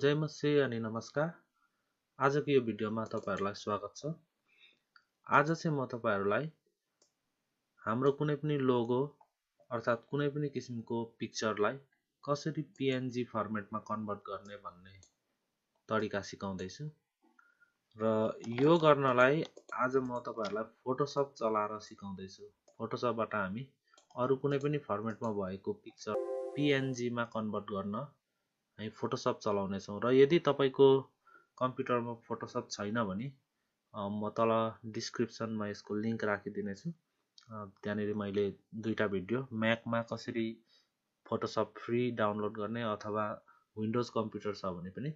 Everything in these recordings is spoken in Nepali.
जय मसी अनि नमस्कार आजको यो भिडियोमा तपाईँहरूलाई स्वागत छ आज चाहिँ म तपाईँहरूलाई हाम्रो कुनै पनि लोगो अर्थात् कुनै पनि किसिमको पिक्चरलाई कसरी पिएनजी फर्मेटमा कन्भर्ट गर्ने भन्ने तरिका सिकाउँदैछु र यो गर्नलाई आज म तपाईँहरूलाई फोटोसप चलाएर सिकाउँदैछु फोटोसपबाट हामी अरू कुनै पनि फर्मेटमा भएको पिक्चर पिएनजीमा कन्भर्ट गर्न हामी फोटोसप चलाउनेछौँ र यदि तपाईँको कम्प्युटरमा फोटोसप छैन भने म तल डिस्क्रिप्सनमा यसको लिङ्क राखिदिनेछु त्यहाँनिर मैले दुईवटा भिडियो म्याकमा कसरी फोटोसप फ्री डाउनलोड गर्ने अथवा विन्डोज कम्प्युटर छ भने पनि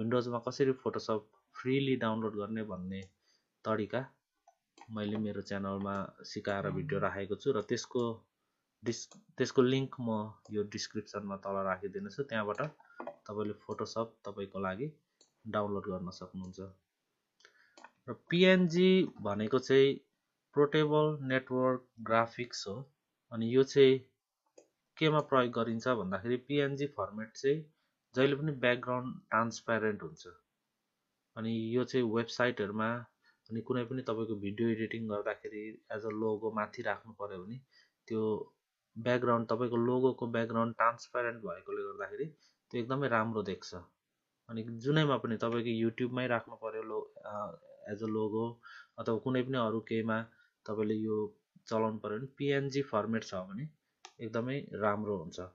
विन्डोजमा कसरी फोटोसप फ्रिली डाउनलोड गर्ने भन्ने तरिका मैले मेरो च्यानलमा सिकाएर भिडियो राखेको छु र त्यसको डिस् त्यसको लिङ्क म यो डिस्क्रिप्सनमा तल राखिदिनेछु त्यहाँबाट तपाईँले फोटोसप तपाईँको लागि डाउनलोड गर्न सक्नुहुन्छ र पिएनजी भनेको चाहिँ पोर्टेबल नेटवर्क ग्राफिक्स हो अनि यो चाहिँ केमा प्रयोग गरिन्छ भन्दाखेरि पिएनजी फर्मेट चाहिँ जहिले पनि ब्याकग्राउन्ड ट्रान्सप्यारेन्ट हुन्छ अनि यो चाहिँ वेबसाइटहरूमा अनि कुनै पनि तपाईँको भिडियो एडिटिङ गर्दाखेरि एज अ लोगो माथि राख्नु पऱ्यो भने त्यो ब्याकग्राउन्ड तपाईँको लोगोको ब्याकग्राउन्ड ट्रान्सप्यारेन्ट भएकोले गर्दाखेरि त्यो एकदमै राम्रो देख्छ अनि जुनैमा पनि तपाईँको युट्युबमै राख्नु पऱ्यो लो एज अ लोगो अथवा कुनै पनि अरू केहीमा तपाईँले यो चलाउनु पऱ्यो भने पिएनजी फर्मेट छ भने एकदमै राम्रो हुन्छ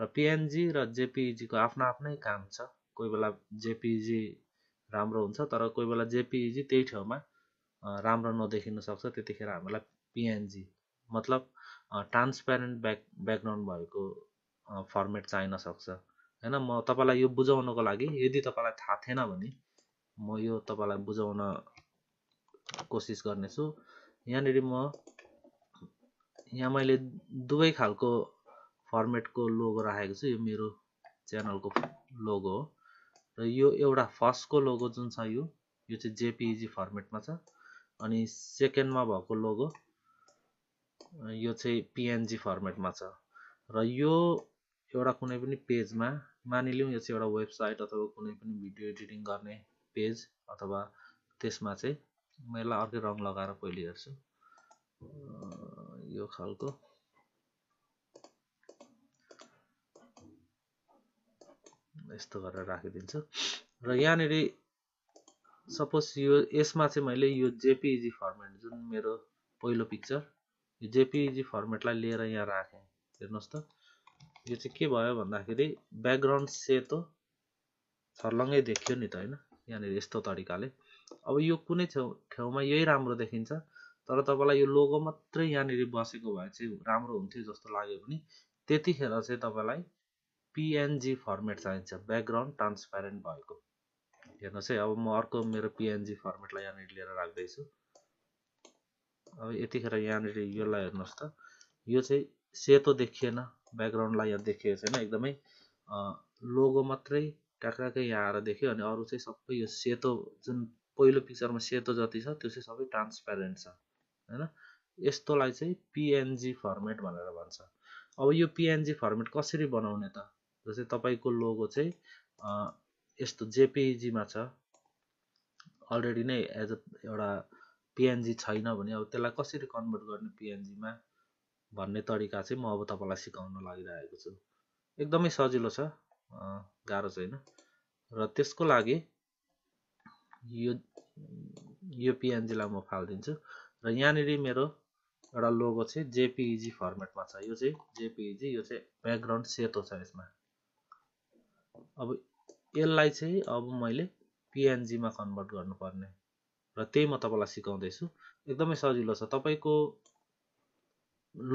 र पिएनजी र जेपिइजीको e आफ्नो आफ्नै काम छ कोही बेला जेपिइजी e राम्रो हुन्छ तर कोही बेला जेपिइजी e त्यही ठाउँमा राम्रो नदेखिन सक्छ त्यतिखेर हामीलाई पिएनजी मतलब ट्रान्सप्यारेन्ट ब्याक ब्याकग्राउन्ड भएको फर्मेट चाहिन सक्छ होइन म तपाईँलाई यो बुझाउनको लागि यदि तपाईँलाई थाहा थिएन भने म यो तपाईँलाई बुझाउन कोसिस गर्नेछु यहाँनिर म यहाँ मैले दुवै खालको फर्मेटको लोगो राखेको छु यो मेरो च्यानलको लोगो हो र यो एउटा फर्स्टको लोगो जुन छ यो यो चाहिँ जेपिइजी फर्मेटमा e छ अनि सेकेन्डमा भएको लोगो यो चाहिँ पिएनजी फर्मेटमा छ र यो एउटा कुनै पनि पेजमा मानिलिउँ यो चाहिँ एउटा वेबसाइट अथवा कुनै पनि भिडियो एडिटिङ गर्ने पेज अथवा त्यसमा चाहिँ म यसलाई अर्कै रङ लगाएर पहिले हेर्छु यो खालको यस्तो गरेर राखिदिन्छु र यहाँनिर सपोज यो यसमा चाहिँ मैले यो जेपिइजी फर्मेट जुन मेरो पहिलो पिक्चर यो जेपिजी फर्मेटलाई लिएर यहाँ राखेँ हेर्नुहोस् त यो चाहिँ के भयो भन्दाखेरि ब्याकग्राउन्ड सेतो छर्लङ्गै देखियो नि त होइन यहाँनिर यस्तो तरिकाले अब यो कुनै छेउ ठाउँमा यही राम्रो देखिन्छ तर तपाईँलाई यो लोगो मात्रै यहाँनिर बसेको भए चाहिँ राम्रो हुन्थ्यो जस्तो लाग्यो भने त्यतिखेर चाहिँ तपाईँलाई पिएनजी फर्मेट चाहिन्छ ब्याकग्राउन्ड ट्रान्सप्यारेन्ट भएको हेर्नुहोस् है अब म अर्को मेरो पिएनजी फर्मेटलाई यहाँनिर लिएर राख्दैछु अब यतिखेर यहाँनिर यसलाई हेर्नुहोस् त यो चाहिँ सेतो देखिएन ब्याकग्राउन्डलाई यहाँ देखिएको छैन एकदमै लोगो मात्रै ट्याक्राकै यहाँ आएर देख्यो अनि अरू चाहिँ सबै यो सेतो जुन पहिलो पिक्चरमा सेतो जति छ त्यो चाहिँ सबै ट्रान्सपेरेन्ट छ होइन यस्तोलाई चाहिँ पिएनजी फर्मेट भनेर भन्छ अब यो पिएनजी फर्मेट कसरी बनाउने त जस्तै तपाईँको लोगो चाहिँ यस्तो जेपिजीमा छ अलरेडी नै एज अ एउटा पिएनजी छैन भने अब त्यसलाई कसरी कन्भर्ट गर्ने पिएनजीमा भन्ने तरिका चाहिँ म अब तपाईँलाई सिकाउन लागिरहेको छु एकदमै सजिलो छ गाह्रो छैन र त्यसको लागि यो यो पिएनजीलाई म फालिदिन्छु र यहाँनिर मेरो एउटा लोगो चाहिँ जेपिइजी फर्मेटमा e छ यो चाहिँ जेपिइजी e यो चाहिँ ब्याकग्राउन्ड सेतो छ यसमा अब यसलाई चाहिँ अब मैले पिएनजीमा कन्भर्ट गर्नुपर्ने र त्यही म तपाईँलाई सिकाउँदैछु एकदमै सजिलो छ तपाईँको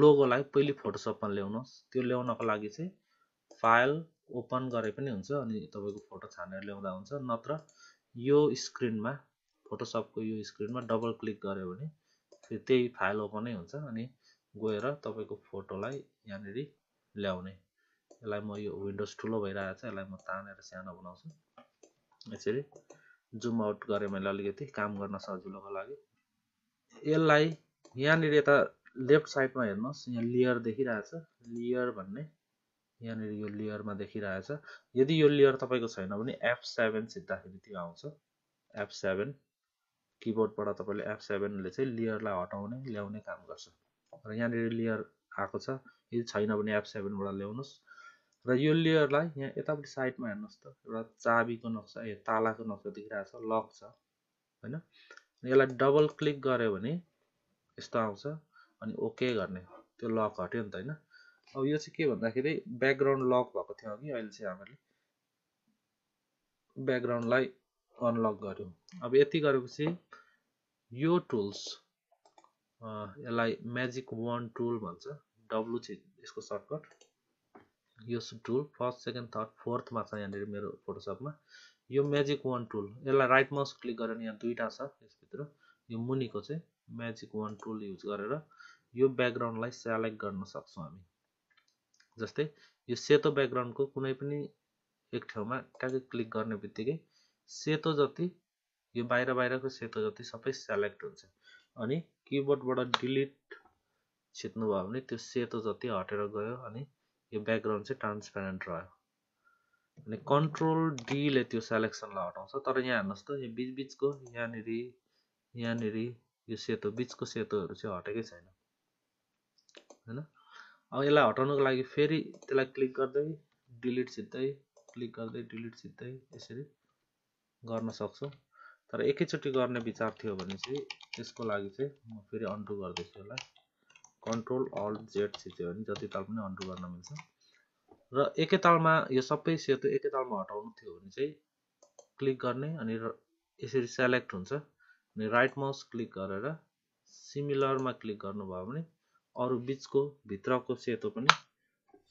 लोगोलाई पहिले फोटोसपमा ल्याउनुहोस् त्यो ल्याउनको लागि चाहिँ फाइल ओपन गरे पनि हुन्छ अनि तपाईँको फोटो छानेर ल्याउँदा हुन्छ नत्र यो स्क्रिनमा फोटोसपको यो स्क्रिनमा डबल क्लिक गऱ्यो भने फेरि त्यही फाइल ओपनै हुन्छ अनि गएर तपाईँको फोटोलाई यहाँनिर ल्याउने यसलाई म यो विन्डोज ठुलो भइरहेको छ यसलाई म तानेर सानो बनाउँछु यसरी जुम आउट गरेँ मैले अलिकति काम गर्न सजिलोको लागि यसलाई यहाँनिर यता लेफ्ट साइडमा हेर्नुहोस् यहाँ लेयर देखिरहेछ लेयर भन्ने यहाँनिर यो लेयरमा देखिरहेछ यदि यो लेयर तपाईँको छैन भने एफ सेभेन सिद्धाखेरि त्यो आउँछ एफ सेभेन किबोर्डबाट तपाईँले एफ सेभेनले चाहिँ लेयरलाई हटाउने ल्याउने काम गर्छ र यहाँनिर लेयर आएको छ यदि छैन भने एफ सेभेनबाट ल्याउनुहोस् र यो लेयरलाई यहाँ यतापट्टि साइडमा हेर्नुहोस् त एउटा चाबीको नक्सा ए तालाको नक्सा देखिरहेको छ लक छ होइन यसलाई डबल क्लिक गऱ्यो भने यस्तो आउँछ अनि ओके गर्ने त्यो लक हट्यो नि त होइन अब यो चाहिँ के भन्दाखेरि ब्याकग्राउन्ड लक भएको थियो कि अहिले चाहिँ हामीले ब्याकग्राउन्डलाई अनलक गऱ्यौँ अब यति गरेपछि यो टुल्स यसलाई म्याजिक वान टुल भन्छ डब्लु चाहिँ यसको सर्टकट यो टुल फर्स्ट सेकेन्ड थर्ड फोर्थमा छ यहाँनिर मेरो फोटोसपमा यो म्याजिक वान टुल यसलाई राइट माउस क्लिक गरेर यहाँ दुईवटा छ यसभित्र यो मुनिको चाहिँ म्याजिक वान टुल युज गरेर यो ब्याकग्राउन्डलाई सेलेक्ट गर्न सक्छौँ हामी जस्तै यो सेतो ब्याकग्राउन्डको कुनै पनि एक ठाउँमा ट्याक्कै क्लिक गर्ने बित्तिकै सेतो जति यो बाहिर बाहिरको सेतो जति सबै सेलेक्ट हुन्छ अनि किबोर्डबाट डिलिट छिट्नुभयो भने त्यो सेतो जति हटेर गयो अनि यो ब्याकग्राउन्ड चाहिँ ट्रान्सपेरेन्ट रह्यो अनि कन्ट्रोल डीले त्यो सेलेक्सनलाई हटाउँछ तर यहाँ हेर्नुहोस् त यो बिचबिचको यहाँनिर यहाँनिर यो सेतो बिचको सेतोहरू चाहिँ हटेकै छैन होइन अब यसलाई हटाउनुको लागि फेरि त्यसलाई क्लिक गर्दै डिलिट सिद्धै क्लिक गर्दै डिलिट छिट्दै यसरी गर्न सक्छौँ तर एकैचोटि गर्ने विचार थियो भने चाहिँ त्यसको लागि चाहिँ म फेरि अन्डु गर्दैछु यसलाई कन्ट्रोल अल जेड थिच्यो भने जति ताल पनि अन्डु गर्न मिल्छ र एकै एकैतालमा यो सबै सेतो एकै एकैतालमा हटाउनु थियो भने चाहिँ क्लिक गर्ने अनि यसरी सेलेक्ट हुन्छ अनि राइट माउस क्लिक गरेर सिमिलरमा क्लिक गर्नुभयो भने अरू बिचको भित्रको सेतो पनि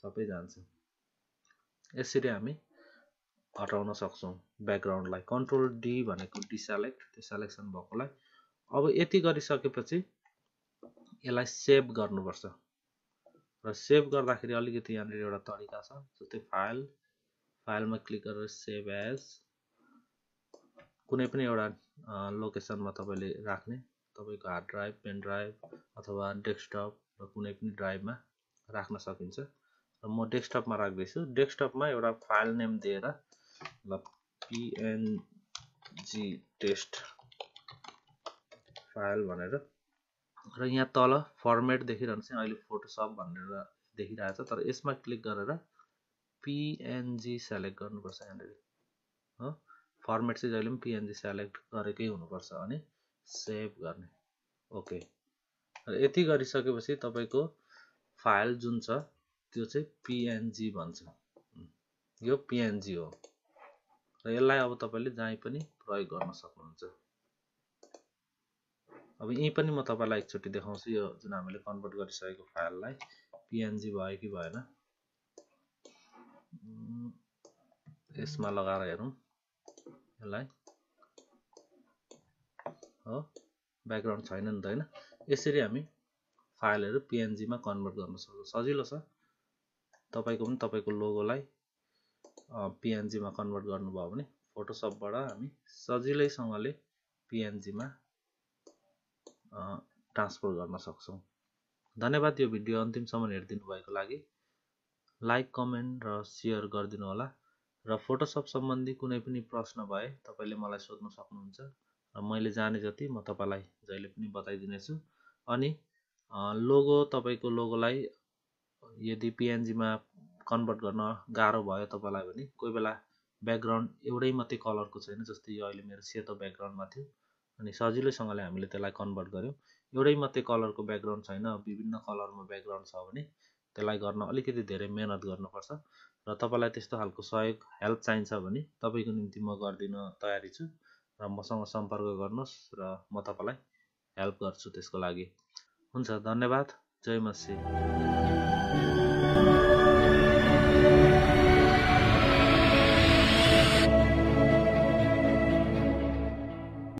सबै जान्छ यसरी हामी हटाउन सक्छौँ ब्याकग्राउन्डलाई कन्ट्रोल डी भनेको डिसेलेक्ट त्यो सेलेक्सन भएकोलाई अब यति गरिसकेपछि यसलाई सेभ गर्नुपर्छ र सेभ गर्दाखेरि अलिकति यहाँनिर एउटा तरिका छ जस्तै फाइल फाइलमा क्लिक गरेर सेभ एज कुनै पनि एउटा लोकेसनमा तपाईँले राख्ने तपाईँको हार्ड ड्राइभ पेन ड्राइभ अथवा डेस्कटप र कुनै पनि ड्राइभमा राख्न सकिन्छ र म डेस्कटपमा राख्दैछु डेस्कटपमा एउटा फाइल नेम दिएर ल पिएनजी टेस्ट फाइल भनेर र यहाँ तल फर्मेट देखिरहनु चाहिँ अहिले फोटोसप भनेर देखिरहेको छ तर यसमा क्लिक गरेर पिएनजी सेलेक्ट गर्नुपर्छ यहाँनिर हो फर्मेट चाहिँ जहिले पनि पिएनजी सेलेक्ट गरेकै हुनुपर्छ अनि सेभ गर्ने ओके र यति गरिसकेपछि तपाईँको फाइल जुन छ त्यो चाहिँ पिएनजी भन्छ यो पिएनजी हो र यसलाई अब तपाईँले जहीँ पनि प्रयोग गर्न सक्नुहुन्छ अब यहीँ पनि म तपाईँलाई एकचोटि देखाउँछु यो जुन हामीले कन्भर्ट गरिसकेको फाइललाई पिएनजी भयो कि भएन यसमा लगाएर हेरौँ यसलाई हो ब्याकग्राउन्ड छैन नि त होइन यसरी हामी फाइलहरू पिएनजीमा कन्भर्ट गर्न सक्छौँ सजिलो छ तपाईँको पनि तपाईँको लोगोलाई पिएनजीमा कन्भर्ट गर्नुभयो भने फोटोसपबाट हामी सजिलैसँगले पिएनजीमा ट्रान्सफर गर्न सक्छौँ धन्यवाद यो भिडियो अन्तिमसम्म हेरिदिनु भएको लागि लाइक कमेन्ट र सेयर गरिदिनु होला र फोटोसप सम्बन्धी कुनै पनि प्रश्न भए तपाईँले मलाई सोध्न सक्नुहुन्छ र मैले जाने जति म तपाईँलाई जहिले पनि बताइदिनेछु अनि लोगो तपाईँको लोगोलाई यदि पिएनजीमा कन्भर्ट गर्न गाह्रो भयो तपाईँलाई भने कोही बेला ब्याकग्राउन्ड एउटै मात्रै कलरको छैन जस्तै यो अहिले मेरो सेतो ब्याकग्राउन्डमा थियो अनि सजिलैसँगले हामीले त्यसलाई कन्भर्ट गऱ्यौँ एउटै मात्रै कलरको ब्याकग्राउन्ड छैन विभिन्न कलरमा ब्याकग्राउन्ड छ भने त्यसलाई गर्न अलिकति धेरै मेहनत गर्नुपर्छ र तपाईँलाई त्यस्तो खालको सहयोग हेल्प चाहिन्छ भने तपाईँको निम्ति म गरिदिन तयारी छु र मसँग सम्पर्क गर्नुहोस् र म तपाईँलाई हेल्प गर्छु त्यसको लागि हुन्छ धन्यवाद जय मसी